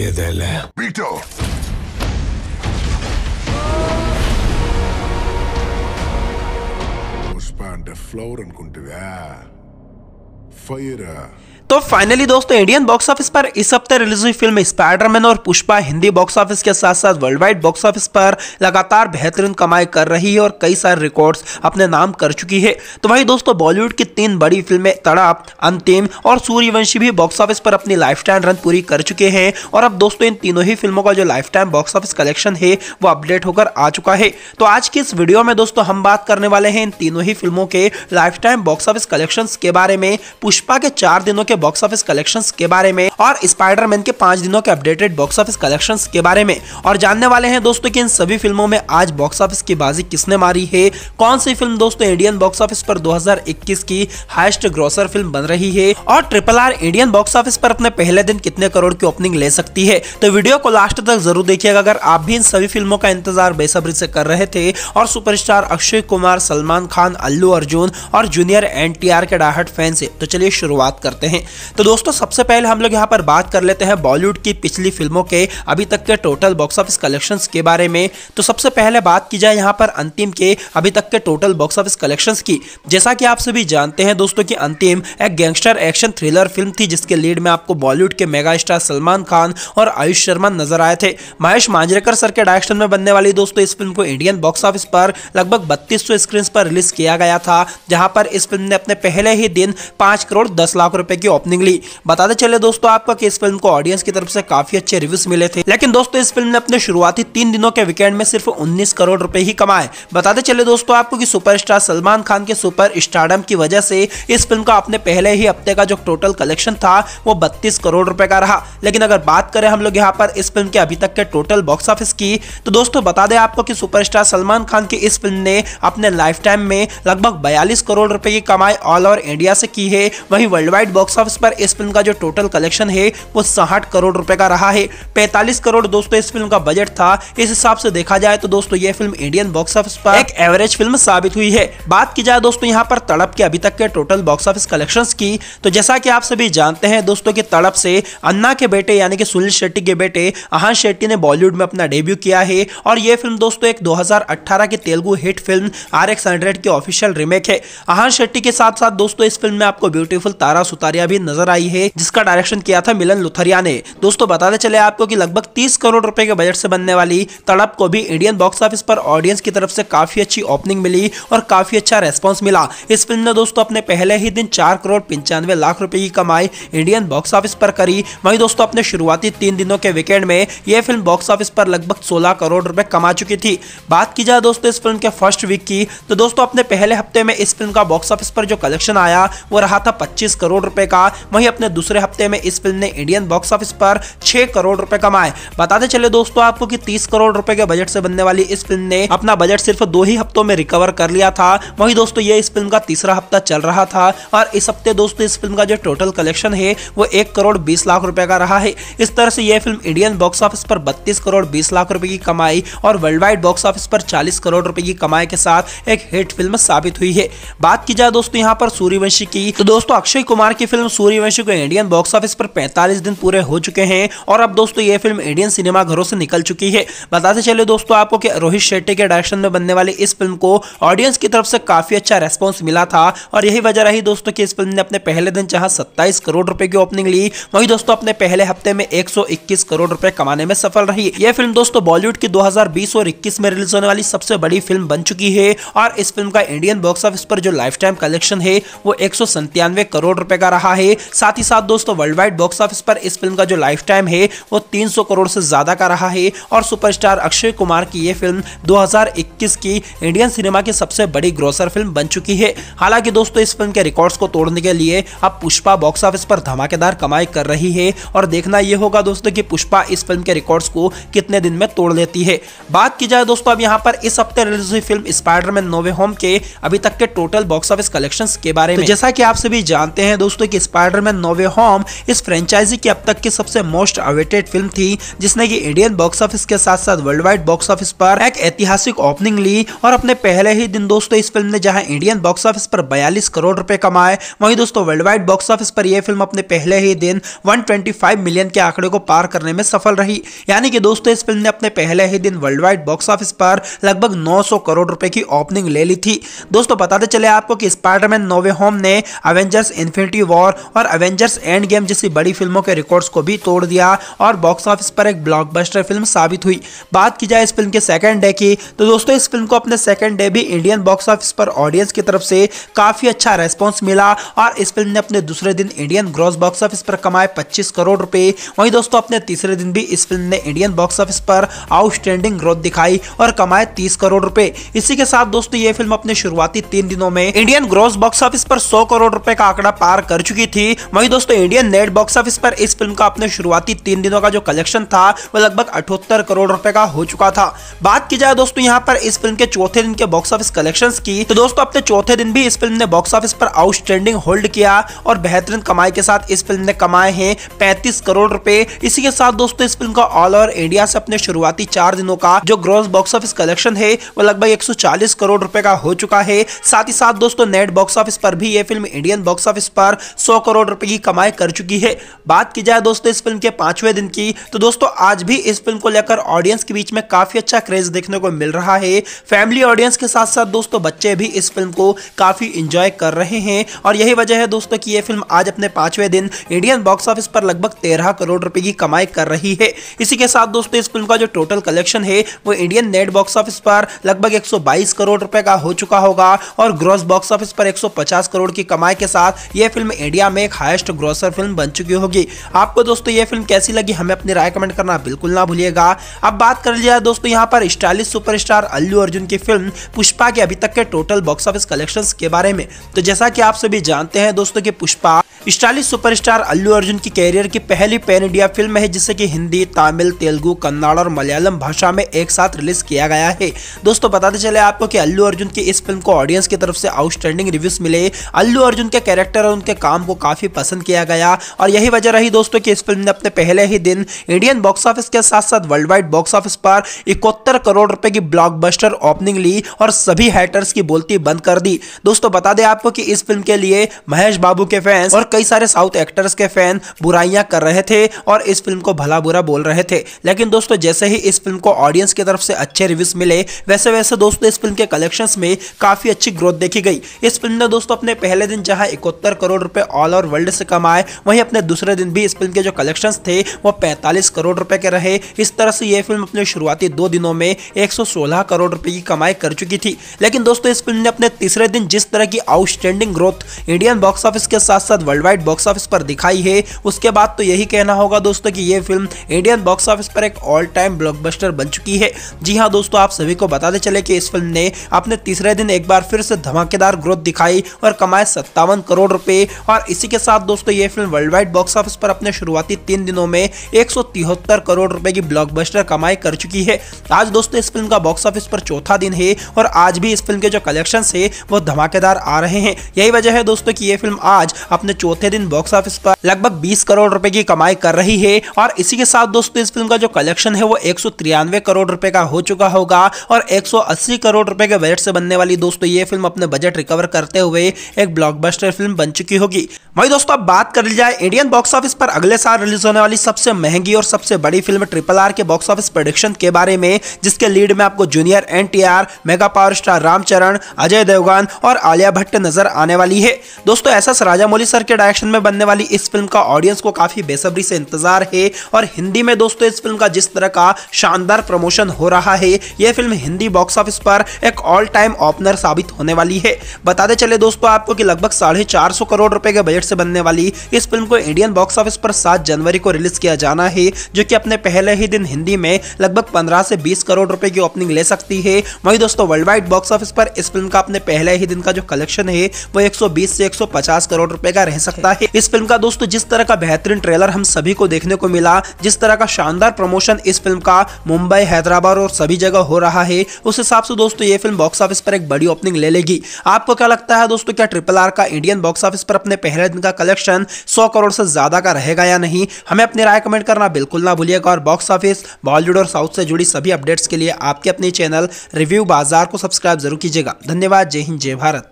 Gedele. Vito! Pushpa అంటే flower అనుకుంటుందా ఫైరా तो finally दोस्तों इंडियन बॉक्स ऑफिस पर इस हफ्ते रिलीज हुई फिल्म स्पाइडरमैन और पुष्पा हिंदी बॉक्स ऑफिस के साथ साथ वर्ल्ड वाइड बॉक्स ऑफिस पर लगातार बेहतरीन कमाई कर रही है और कई सारे रिकॉर्ड्स अपने नाम कर चुकी है तो वही दोस्तों बॉलीवुड की तीन बड़ी फिल्में तड़ाप अंतिम और सूर्यवंशी भी बॉक्स ऑफिस पर अपनी लाइफ टाइम रन पूरी कर चुके हैं और अब दोस्तों इन तीनों ही फिल्मों का जो life time box office collection है वो अपडेट होकर आ चुका है तो आज की इस वीडियो में दोस्तों हम बात करने वाले हैं इन तीनों ही फिल्मों के life time box office collection के बारे में पुष्पा के चार दिनों के के बॉक्स ऑफिस कलेक्शन के बारे में और स्पाइडरमैन के पांच दिनों के अपडेटेड बॉक्स ऑफिस कलेक्शन के बारे में और जानने वाले हैं दोस्तों की इन सभी फिल्मों में आज बॉक्स ऑफिस की बाजी किसने मारी है कौन सी फिल्म दोस्तों इंडियन बॉक्स ऑफिस पर दो की हाइस्ट ग्रोसर फिल्म बन रही है और triple R Indian box office पर अपने पहले दिन कितने करोड़ की ओपनिंग ले सकती है तो वीडियो को लास्ट तक जरूर देखिएगा अगर आप भी इन सभी फिल्मों का इंतजार बेसब्री से कर रहे थे और सुपरस्टार अक्षय कुमार सलमान खान अल्लू अर्जुन और जूनियर एन के डाहट फैन से तो चलिए शुरुआत करते हैं तो दोस्तों सबसे पहले हम लोग यहाँ पर बात कर लेते हैं बॉलीवुड की पिछली फिल्मों के अभी तक के टोटल बॉक्स ऑफिस कलेक्शन के बारे में तो सबसे पहले बात की जाए यहाँ पर अंतिम के अभी तक के टोटल बॉक्स ऑफिस कलेक्शन की जैसा कि आप सभी जानते हैं दोस्तों की अंतिम एक गैंगस्टर एक्शन थ्रिलर फिल्म थी जिसके लीड में आपको बॉलीवुड के मेगा स्टार सलमान खान और आयुष शर्मा नजर आए थे महेश मांजरेकर सर के डायरेक्शन में बनने वाली दोस्तों इस फिल्म को इंडियन बॉक्स ऑफिस पर लगभग बत्तीस स्क्रीन पर रिलीज किया गया था जहां पर इस फिल्म ने अपने पहले ही दिन पांच करोड़ दस लाख रुपए की ओपनिंगली बताते चले दोस्तों आपका कि इस फिल्म को ऑडियंस की तरफ से काफी अच्छे रिव्यूज मिले थे लेकिन दोस्तों इस फिल्म ने अपने शुरुआती तीन दिनों के वीकेंड में सिर्फ उन्नीस करोड़ रुपए ही कमाए बताते चले दोस्तों आपको की सुपर सलमान खान के सुपर स्टारडम की वजह से इस फिल्म का अपने पहले ही हफ्ते का जो टोटल कलेक्शन था वो बत्तीस करोड़ रुपए का रहा लेकिन अगर बात करें हम लोग यहाँ पर इस फिल्म के अभी तक के टोटल बॉक्स ऑफिस की तो दोस्तों बता दें आपको कि सुपरस्टार सलमान खान की इस फिल्म ने अपने लाइफ टाइम में लगभग 42 करोड़ रुपए की कमाई ऑल ओवर इंडिया से की है वहीं वर्ल्ड वाइड बॉक्स ऑफिस पर इस फिल्म का जो टोटल कलेक्शन है वो साठ करोड़ रुपए का रहा है पैंतालीस करोड़ दोस्तों इस फिल्म का बजट था इस हिसाब से देखा जाए तो दोस्तों ये फिल्म इंडियन बॉक्स ऑफिस पर एक एवरेज फिल्म साबित हुई है बात की जाए दोस्तों यहाँ पर तड़प के अभी तक के टोटल बॉक्स ऑफिस कलेक्शन की तो जैसा की आप सभी जानते हैं दोस्तों की तड़प से अन्ना के बेटे यानी कि सुनील शेट्टी के बेटे अहान शेट्टी ने बॉलीवुड में अपना डेब्यू किया है और ये फिल्म दोस्तों एक 2018 की Telugu hit film R X hundred की ऑफिशियल रिमेक है अहान शेट्टी के साथ साथ दोस्तों इस फिल्म में आपको ब्यूटीफुल तारा सुतारिया भी भी नजर आई है जिसका डायरेक्शन किया था मिलन लुथरिया ने दोस्तों बताते चले आपको कि लगभग 30 करोड़ रुपए के बजट से बनने वाली तड़प को भी इंडियन बॉक्स ऑफिस पर ऑडियंस की तरफ से काफी अच्छी ओपनिंग मिली और काफी अच्छा रेस्पॉन्स मिला इस फिल्म ने दोस्तों अपने पहले ही दिन चार करोड़ पंचानवे लाख रुपए की कमाई इंडियन बॉक्स ऑफिस पर करी वहीं दोस्तों अपने शुरुआती तीन दिनों के वीकेंड में यह फिल्म बॉक्स ऑफिस पर लगभग सोलह करोड़ रुपए कमा चुकी थी बात की जाए दोस्तों इस फिल्म के फर्स्ट वीक की तो दोस्तों अपने पहले हफ्ते में इस फिल्म का बॉक्स ऑफिस पर जो कलेक्शन आया वो रहा था पच्चीस करोड़ रुपए का था वहीं अपने दूसरे हफ्ते में इस फिल्म ने इंडियन बॉक्स ऑफिस पर छह करोड़ रुपए कमाए बताते चले दोस्तों आपको कि तीस करोड़ रुपए के बजट से बनने वाली इस फिल्म ने अपना बजट सिर्फ दो ही हफ्तों में रिकवर कर लिया था वही दोस्तों ये इस फिल्म का तीसरा हफ्ता चल रहा था और इस हफ्ते दोस्तों इस फिल्म का जो टोटल कलेक्शन है वो एक करोड़ बीस लाख रुपए का रहा है इस तरह से यह फिल्म इंडियन बॉक्स ऑफिस पर बत्तीस करोड़ बीस लाख रुपए की कमाई और वर्ल्ड वाइड बॉक्स ऑफिस पर चालीस करोड़ रुपए की कमाई के साथ एक हिट फिल्म साबित हुई है बात की जाए दोस्तों यहाँ पर सूर्यवंशी की तो दोस्तों अक्षय कुमार की फिल्म सूर्यवंश को इंडियन बॉक्स ऑफिस पर 45 दिन पूरे हो चुके हैं और अब दोस्तों ये फिल्म इंडियन सिनेमा घरों से निकल चुकी है बताते चले दोस्तों आपको कि रोहित शेट्टी के डायरेक्शन में बनने वाली इस फिल्म को ऑडियंस की तरफ से काफी अच्छा रेस्पॉन्स मिला था और यही वजह रही दोस्तों की इस फिल्म ने अपने पहले दिन जहां सत्ताईस करोड़ रुपए की ओपनिंग ली वही दोस्तों अपने पहले हफ्ते में एक करोड़ रुपए कमाने में सफल रही यह फिल्म दोस्तों बॉलीवुड की दो और इक्कीस में रिलीज होने वाली सबसे बड़ी फिल्म बन चुकी है और इस फिल्म का इंडियन बॉक्स ऑफिस पर जो लाइफ टाइम कलेक्शन है वो एक करोड़ रुपए का रहा है है साथ ही साथ दोस्तों वर्ल्ड वाइड बॉक्स ऑफिस पर इस फिल्म का जो लाइफ टाइम है वो 300 करोड़ से ज़्यादा का रहा है और सुपरस्टार अक्षय कुमार की ये फिल्म 2021 की इंडियन सिनेमा की सबसे बड़ी ग्रोसर फिल्म बन चुकी है हालांकि दोस्तों इस फिल्म के रिकॉर्ड्स को तोड़ने के लिए अब पुष्पा बॉक्स ऑफिस पर धमाकेदार कमाई कर रही है और देखना यह होगा दोस्तों कि पुष्पा इस फिल्म के रिकॉर्ड्स को कितने दिन में तोड़ लेती है बात की जाए दोस्तों अब यहाँ पर इस हफ्ते रिलीज हुई फिल्म स्पाइडरमैन नोवे होम के अभी तक के टोटल बॉक्स ऑफिस कलेक्शन के बारे तो में तो जैसा कि आप सभी जानते हैं दोस्तों की स्पाइडरमैन नोवे होम इस फ्रेंचाइजी की अब तक की सबसे मोस्ट अवेटेड फिल्म थी जिसने की इंडियन बॉक्स ऑफिस के साथ साथ वर्ल्ड वाइड बॉक्स ऑफिस पर एक ऐतिहासिक ओपनिंग ली और अपने पहले ही दिन दोस्तों इस फिल्म ने जहां इंडियन बॉक्स ऑफिस पर बयालीस करोड़ रुपए कमाए वहीं दोस्तों वर्ल्ड वाइड बॉक्स ऑफिस पर यह फिल्म अपने पहले ही दिन 125 मिलियन के आंकड़े को पार करने में सफल रही यानी कि दोस्तों इस फिल्म ने अपने पहले ही दिन वर्ल्ड वाइड बॉक्स ऑफिस पर लगभग 900 करोड़ रुपए की ओपनिंग ले ली थी दोस्तों बताते चले आपको कि स्पाइडरमैन नोवे होम ने अवेंजर्स इन्फिनिटी वॉर और अवेंजर्स एंड गेम जैसी बड़ी फिल्मों के रिकॉर्ड्स को भी तोड़ दिया और बॉक्स ऑफिस पर एक ब्लॉकबस्टर फिल्म साबित हुई बात की जाए इस फिल्म के सेकेंड डे की तो दोस्तों इस फिल्म को अपने सेकेंड डे भी इंडियन बॉक्स ऑफिस पर ऑडियंस की तरफ से काफ़ी अच्छा रेस्पॉन्स मिला और इस फिल्म ने अपने दूसरे दिन इंडियन ग्रॉस बॉक्स ऑफिस पर कमाए पच्चीस करोड़ रुपए वहीं दोस्तों अपने तीसरे दिन भी इस फिल्म ने इंडियन बॉक्स ऑफिस पर आउटस्टैंडिंग ग्रोथ दिखाई और कमाए तीस करोड़ रुपए इसी के साथ दोस्तों ये फिल्म अपने शुरुआती तीन दिनों में इंडियन ग्रॉस बॉक्स ऑफिस पर सौ करोड़ रुपए का आंकड़ा पार कर चुकी चुकी थी वही दोस्तों इंडियन नेट बॉक्स ऑफिस पर इस फिल्म का अपने शुरुआती तीन दिनों का जो कलेक्शन था वो लगभग अठहत्तर करोड़ रुपए का हो चुका था बात की जाए दोस्तों यहाँ पर इस फिल्म के चौथे दिन के बॉक्स ऑफिस कलेक्शन की तो दोस्तों अपने चौथे दिन भी इस फिल्म ने बॉक्स ऑफिस पर आउटस्टैंडिंग होल्ड किया और बेहतरीन कमाई के साथ इस फिल्म ने कमाए हैं पैंतीस करोड़ रुपए इसी के साथ दोस्तों इस फिल्म का ऑल ओवर इंडिया से अपने शुरुआती चार दिनों का जो ग्रोस बॉक्स ऑफिस कलेक्शन है वो लगभग 140 करोड़ रुपए का हो चुका है साथ ही साथ दोस्तों नेट बॉक्स ऑफिस पर भी ये फिल्म इंडियन बॉक्स ऑफिस पर सौ करोड़ रुपए की कमाई कर चुकी है बात की जाए दोस्तों इस फिल्म के पांचवें दिन की तो दोस्तों आज भी इस फिल्म को लेकर ऑडियंस के बीच में काफी अच्छा क्रेज देखने को मिल रहा है फैमिली ऑडियंस के साथ साथ दोस्तों बच्चे भी इस फिल्म को काफी इंजॉय कर रहे हैं और यही वजह है दोस्तों की यह फिल्म आज अपने पांचवें दिन इंडियन बॉक्स ऑफिस पर लगभग तेरह करोड़ रुपए की कमाई कर रही है इसी के साथ दोस्तों इस फिल्म का जो टोटल कलेक्शन है वो इंडियन नेट बॉक्स ऑफिस पर लगभग एक करोड़ रुपए का हो चुका होगा और ग्रॉस बॉक्स ऑफिस पर 150 करोड़ की कमाई के साथ यह फिल्म इंडिया इंडिया में एक हाइस्ट ग्रोसर फिल्म बन चुकी होगी आपको दोस्तों ये फिल्म कैसी लगी हमें अपनी राय कमेंट करना बिल्कुल ना भूलिएगा अब बात कर लिया दोस्तों यहाँ पर स्टाइलिश सुपरस्टार अल्लू अर्जुन की फिल्म पुष्पा के अभी तक के टोटल बॉक्स ऑफिस कलेक्शंस के बारे में तो जैसा कि आप सभी जानते हैं दोस्तों कि पुष्पा स्टाइलिश सुपरस्टार अल्लू अर्जुन की कैरियर की पहली पैन इंडिया फिल्म है जिसे कि हिंदी तमिल तेलुगु कन्नाड़ और मलयालम भाषा में एक साथ रिलीज किया गया है दोस्तों बताते चले आपको कि अल्लू अर्जुन की इस फिल्म को ऑडियंस की तरफ से आउटस्टैंडिंग रिव्यूज मिले अल्लू अर्जुन के कैरेक्टर और उनके काम को काफी पसंद किया गया और यही वजह रही दोस्तों की इस फिल्म ने अपने पहले ही दिन इंडियन बॉक्स ऑफिस के साथ साथ वर्ल्ड वाइड बॉक्स ऑफिस पर इकहत्तर करोड़ रुपए की ब्लॉकबस्टर ओपनिंग ली और सभी हैटर्स की बोलती बंद कर दी दोस्तों बता दें आपको कि इस फिल्म के लिए महेश बाबू के फैंस और कई सारे साउथ एक्टर्स के फैन बुराइयां कर रहे थे और इस फिल्म को भला बुरा बोल रहे थे लेकिन दोस्तों जैसे ही इस फिल्म को ऑडियंस की तरफ से अच्छे रिव्यूज मिले वैसे वैसे दोस्तों इस फिल्म के कलेक्शन में काफी अच्छी ग्रोथ देखी गई इस फिल्म ने दोस्तों अपने पहले दिन जहां इकहत्तर करोड़ रुपए ऑल ओवर वर्ल्ड से कमाए वहीं अपने दूसरे दिन भी इस फिल्म के जो कलेक्शन थे वो पैंतालीस करोड़ रुपए के रहे इस तरह से यह फिल्म अपने शुरुआती दो दिनों में एक करोड़ रुपए की कमाई कर चुकी थी लेकिन दोस्तों इस फिल्म ने अपने तीसरे दिन जिस तरह की outstanding growth Indian box office के साथ साथ वर्ल्ड वाइड बॉक्स ऑफिस पर दिखाई है उसके बाद तो यही कहना होगा दोस्तों कि ये फिल्म इंडियन बॉक्स ऑफिस पर एक ऑल टाइम ब्लॉकबस्टर बन चुकी है जी हाँ दोस्तों आप सभी को बताते चले कि इस फिल्म ने अपने तीसरे दिन एक बार फिर से धमाकेदार ग्रोथ दिखाई और कमाए सत्तावन करोड़ रुपए और इसी के साथ दोस्तों ये फिल्म वर्ल्ड वाइड बॉक्स ऑफिस पर अपने शुरुआती तीन दिनों में एक करोड़ रुपए की ब्लॉकबस्टर कमाई कर चुकी है आज दोस्तों इस फिल्म का बॉक्स ऑफिस पर चौथा दिन है और आज भी इस फिल्म के जो कलेक्शन है वो धमाकेदार आ रहे हैं यही वजह है दोस्तों की ये फिल्म आज अपने चौथे चौथे दिन बॉक्स ऑफिस पर लगभग 20 करोड़ रुपए की कमाई कर रही है और इसी के साथ दोस्तों इस फिल्म का जो कलेक्शन है वो एक करोड़ रुपए का हो चुका होगा और 180 करोड़ रुपए के बजट से बनने वाली दोस्तों ये फिल्म अपने बजट रिकवर करते हुए एक ब्लॉकबस्टर फिल्म बन चुकी होगी वही दोस्तों अब बात कर ली जाए इंडियन बॉक्स ऑफिस पर अगले साल रिलीज होने वाली सबसे महंगी और सबसे बड़ी फिल्म ट्रिपल आर के बॉक्स ऑफिस प्रोडिक्शन के बारे में जिसके लीड में आपको junior N mega power star Ram Charan Ajay Devgan और आलिया भट्ट नजर आने वाली है दोस्तों ऐसा सराजा मौली सर के डायरेक्शन में बनने वाली इस फिल्म का ऑडियंस को काफी बेसब्री से इंतजार है और हिंदी में दोस्तों इस फिल्म का जिस तरह का शानदार प्रमोशन हो रहा है यह फिल्म हिंदी बॉक्स ऑफिस पर एक ऑल टाइम ओपनर साबित होने वाली है बताते चले दोस्तों आपको कि लगभग साढ़े चार सौ करोड़ रुपए के बजट से बनने वाली इस फिल्म को इंडियन बॉक्स ऑफिस पर सात जनवरी को रिलीज किया जाना है जो कि अपने पहले ही दिन हिंदी में लगभग पंद्रह से बीस करोड़ रुपए की ओपनिंग ले सकती है वही दोस्तों वर्ल्ड वाइड बॉक्स ऑफिस पर इस फिल्म का अपने पहले ही दिन का जो कलेक्शन है वो एक से एक करोड़ रुपए का रह सकता है इस फिल्म का दोस्तों जिस तरह का बेहतरीन ट्रेलर हम सभी को देखने को मिला जिस तरह का शानदार प्रमोशन इस फिल्म का मुंबई हैदराबाद और सभी जगह हो रहा है उस हिसाब से दोस्तों ये फिल्म बॉक्स ऑफिस पर एक बड़ी ओपनिंग ले लेगी आपको क्या लगता है दोस्तों क्या ट्रिपल आर का इंडियन बॉक्स ऑफिस पर अपने पहले दिन का कलेक्शन सौ करोड़ से ज्यादा का रहेगा या नहीं हमें अपनी राय कमेंट करना बिल्कुल ना भूलिएगा और बॉक्स ऑफिस बॉलीवुड और साउथ से जुड़ी सभी अपडेट्स के लिए आपके अपने चैनल रिव्यू बाजार को सब्सक्राइब जरूर कीजिएगा धन्यवाद जय हिंद जय भारत